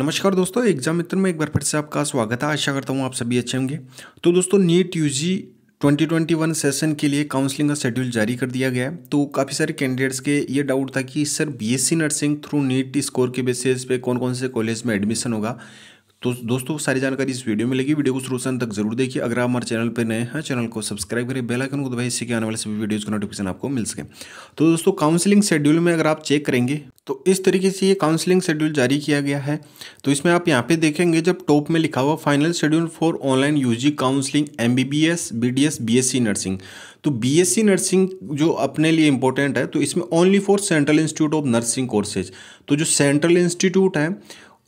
नमस्कार दोस्तों एग्जाम मित्र में एक बार फिर से आपका स्वागत है आशा करता हूँ आप सभी अच्छे होंगे तो दोस्तों नीट यूजी 2021 सेशन के लिए काउंसलिंग का शेड्यूल जारी कर दिया गया है तो काफ़ी सारे कैंडिडेट्स के ये डाउट था कि sir BSc nursing through NEET score के बेसिस पे कौन कौन से कॉलेज में एडमिशन होगा तो दोस्तों सारी जानकारी इस वीडियो में लगी वीडियो को शुरू से अंत तक जरूर देखिए अगर आप हमारे चैनल पर नए हैं चैनल को सब्सक्राइब करें बेल आइकन को दबाएं इससे आने वाले सभी वीडियोस का नोटिफिकेशन आपको मिल सके तो दोस्तों काउंसलिंग शेड्यूल में अगर आप चेक करेंगे तो इस तरीके से ये काउंसलिंग शेड्यूल जारी किया गया है तो इसमें आप यहाँ पे देखेंगे जब टॉप में लिखा हुआ final schedule for online UG counselling M B B S B D S B S C nursing तो बी एस सी नर्सिंग जो अपने लिए इंपॉर्टेंट है तो इसमें only for central institute of nursing courses तो जो सेंट्रल इंस्टीट्यूट है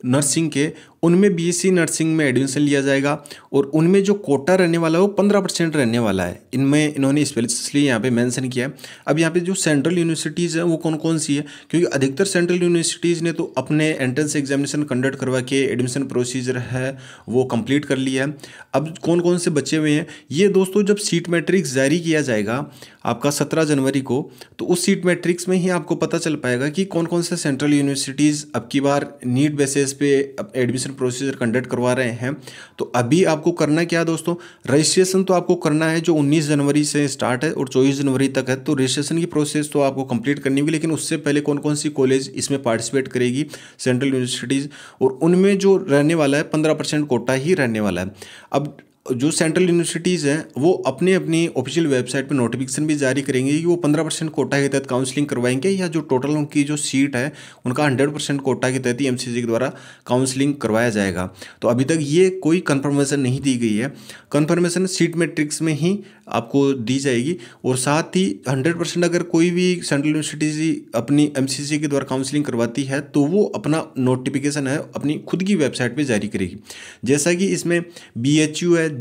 नर्सिंग के उनमें बीएससी नर्सिंग में एडमिशन लिया जाएगा और उनमें जो कोटा रहने वाला है वो पंद्रह परसेंट रहने वाला है इनमें इन्होंने स्पेशली यहाँ पे मेंशन किया है अब यहाँ पे जो सेंट्रल यूनिवर्सिटीज़ हैं वो कौन कौन सी है क्योंकि अधिकतर सेंट्रल यूनिवर्सिटीज़ ने तो अपने एंट्रेंस एग्जामिनेशन कंडक्ट करवा के एडमिशन प्रोसीजर है वो कम्प्लीट कर लिया है अब कौन कौन से बचे हुए हैं ये दोस्तों जब सीट मैट्रिक्स जारी किया जाएगा आपका सत्रह जनवरी को तो उस सीट मैट्रिक्स में ही आपको पता चल पाएगा कि कौन कौन से सेंट्रल यूनिवर्सिटीज़ अब की बार नीट बेसिस बेस पे एडमिशन प्रोसीजर कंडक्ट करवा रहे हैं तो अभी आपको करना क्या दोस्तों रजिस्ट्रेशन तो आपको करना है जो 19 जनवरी से स्टार्ट है और 24 जनवरी तक है तो रजिस्ट्रेशन की प्रोसेस तो आपको कंप्लीट करनी होगी लेकिन उससे पहले कौन कौन सी कॉलेज इसमें पार्टिसिपेट करेगी सेंट्रल यूनिवर्सिटीज़ और उनमें जो रहने वाला है पंद्रह कोटा ही रहने वाला है अब जो सेंट्रल यूनिवर्सिटीज़ हैं वो अपने अपनी ऑफिशियल वेबसाइट पे नोटिफिकेशन भी जारी करेंगे कि वो पंद्रह परसेंट कोटा के तहत काउंसलिंग करवाएंगे या जो टोटल उनकी जो सीट है उनका हंड्रेड परसेंट कोटा के तहत ही एम के द्वारा काउंसलिंग करवाया जाएगा तो अभी तक ये कोई कन्फर्मेशन नहीं दी गई है कन्फर्मेशन सीट मेट्रिक्स में ही आपको दी जाएगी और साथ ही हंड्रेड परसेंट अगर कोई भी सेंट्रल यूनिवर्सिटीज़ अपनी एम के द्वारा काउंसलिंग करवाती है तो वो अपना नोटिफिकेशन है अपनी खुद की वेबसाइट पर जारी करेगी जैसा कि इसमें बी है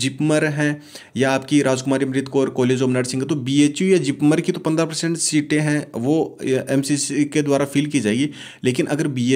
जिपमर हैं या आपकी Rajkumari Amrit Kaur college of nursing है तो बी या जिपमर की तो पंद्रह परसेंट सीटें हैं वो एम के द्वारा फिल की जाएगी लेकिन अगर बी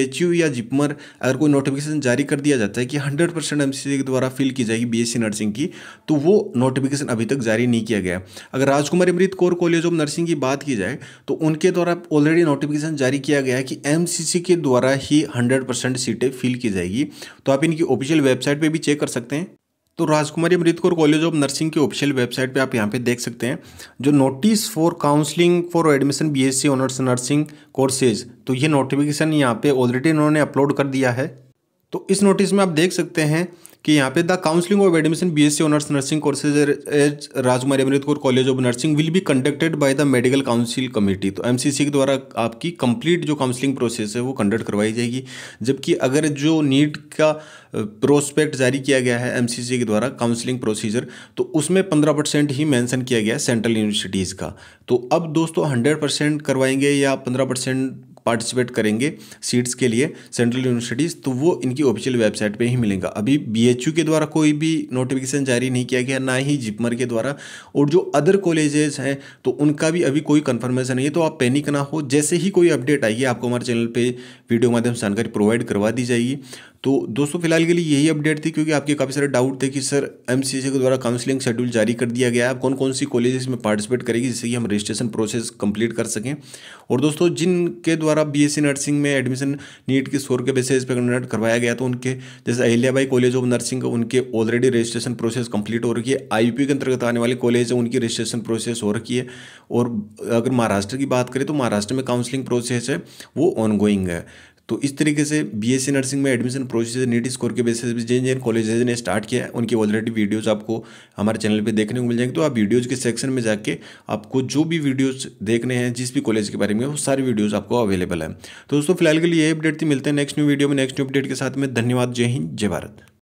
या जिपमर अगर कोई नोटिफिकेशन जारी कर दिया जाता है कि हंड्रेड परसेंट एम के द्वारा फिल की जाएगी बी नर्सिंग की तो वो नोटिफिकेशन अभी तक जारी नहीं किया गया अगर Rajkumari Amrit Kaur college of nursing की बात की जाए तो उनके द्वारा ऑलरेडी नोटिफिकेशन जारी किया गया है कि एम के द्वारा ही हंड्रेड सीटें फिल की जाएगी तो आप इनकी ऑफिशियल वेबसाइट पर भी चेक कर सकते हैं तो Rajkumari Amrit Kaur college of nursing की ऑफिशियल वेबसाइट पे आप यहाँ पे देख सकते हैं जो notice for counselling for admission BSc honours nursing courses तो ये नोटिफिकेशन यहाँ पे ऑलरेडी इन्होंने अपलोड कर दिया है तो इस नोटिस में आप देख सकते हैं कि यहाँ पे the counselling of admission B S C honours nursing courses as Rajkumari Amrit Kaur college of nursing will be conducted by the medical council committee तो एम के द्वारा आपकी कंप्लीट जो काउंसलिंग प्रोसेस है वो कंडक्ट करवाई जाएगी जबकि अगर जो नीट का प्रोस्पेक्ट जारी किया गया है एम के द्वारा काउंसलिंग प्रोसीजर तो उसमें पंद्रह परसेंट ही मैंसन किया गया सेंट्रल यूनिवर्सिटीज़ का तो अब दोस्तों हंड्रेड परसेंट करवाएंगे या पंद्रह परसेंट पार्टिसिपेट करेंगे सीट्स के लिए सेंट्रल यूनिवर्सिटीज़ तो वो इनकी ऑफिशियल वेबसाइट पे ही मिलेगा अभी बी के द्वारा कोई भी नोटिफिकेशन जारी नहीं किया गया ना ही जिपमर के द्वारा और जो अदर कॉलेजेस हैं तो उनका भी अभी कोई कन्फर्मेशन नहीं है तो आप पैनिक ना हो जैसे ही कोई अपडेट आएगी आपको हमारे चैनल पर वीडियो माध्यम से जानकारी प्रोवाइड करवा दी जाएगी तो दोस्तों फिलहाल के लिए यही अपडेट थी क्योंकि आपके काफ़ी सारे डाउट थे कि सर एम के द्वारा काउंसलिंग शेड्यूल जारी कर दिया गया है कौन कौन सी कॉलेज इसमें पार्टिसिपेट करेगी जिससे कि हम रजिस्ट्रेशन प्रोसेस कंप्लीट कर सकें और दोस्तों जिनके द्वारा बी नर्सिंग में एडमिशन नीट के स्कोर के बेसिस पर कंडक्ट करवाया गया तो उनके जैसे अहिल्याबाई कॉलेज ऑफ नर्सिंग उनके ऑलरेडी रजिस्ट्रेशन प्रोसेस कंप्लीट हो रखी है आई के अंतर्गत आने वाले कॉलेज है उनकी रजिस्ट्रेशन प्रोसेस हो रखी है और अगर महाराष्ट्र की बात करें तो महाराष्ट्र में काउंसलिंग प्रोसेस है वो ऑनगोइंग है तो इस तरीके से बीएससी नर्सिंग में एडमिशन प्रोसेस नीट स्कोर के बेसिस पे जिन जिन कॉलेजेज ने स्टार्ट किया है उनकी ऑलरेडी वीडियोज़ आपको हमारे चैनल पर देखने को मिल जाएंगे तो आप वीडियोज़ के सेक्शन में जाके आपको जो भी वीडियोज़ देखने हैं जिस भी कॉलेज के बारे में वो सारी वीडियोज़ आपको अवेलेबल है तो दोस्तों फिलहाल के लिए ये अपडेट थी मिलते हैं नेक्स्ट न्यू वीडियो में नेक्स्ट न्यू अपडेट के साथ में धन्यवाद जय हिंद जय भारत